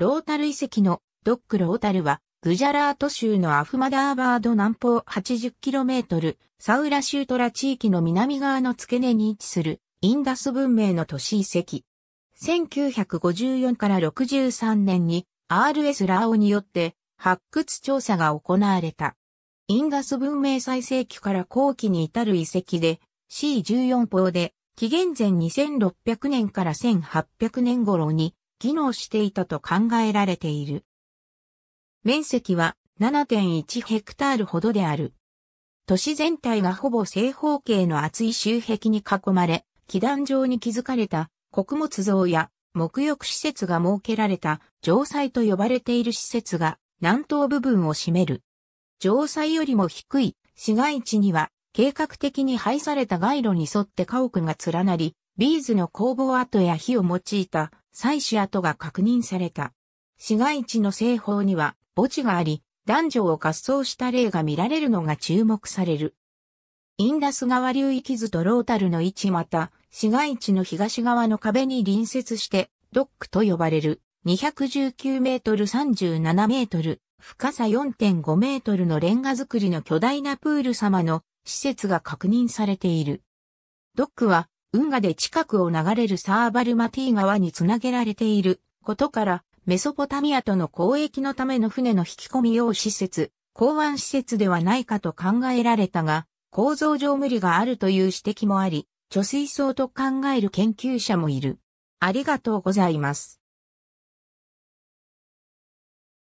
ロータル遺跡のドックロータルは、グジャラート州のアフマダーバード南方 80km、サウラシュートラ地域の南側の付け根に位置するインダス文明の都市遺跡。1954から63年に RS ラーオによって発掘調査が行われた。インダス文明最盛期から後期に至る遺跡で C14 法で紀元前2600年から1800年頃に機能していたと考えられている。面積は7.1ヘクタールほどである。都市全体がほぼ正方形の厚い周壁に囲まれ、気団状に築かれた穀物像や沐浴施設が設けられた城塞と呼ばれている施設が南東部分を占める。城塞よりも低い市街地には計画的に配された街路に沿って家屋が連なり、ビーズの工房跡や火を用いた採取跡が確認された。市街地の西方には墓地があり、男女を滑走した例が見られるのが注目される。インダス川流域図とロータルの位置また、市街地の東側の壁に隣接して、ドックと呼ばれる219メートル37メートル、深さ4.5メートルのレンガ造りの巨大なプール様の施設が確認されている。ドックは運河で近くを流れるサーバルマティ川につなげられていることから、メソポタミアとの交易のための船の引き込み用施設、港湾施設ではないかと考えられたが、構造上無理があるという指摘もあり、貯水槽と考える研究者もいる。ありがとうございます。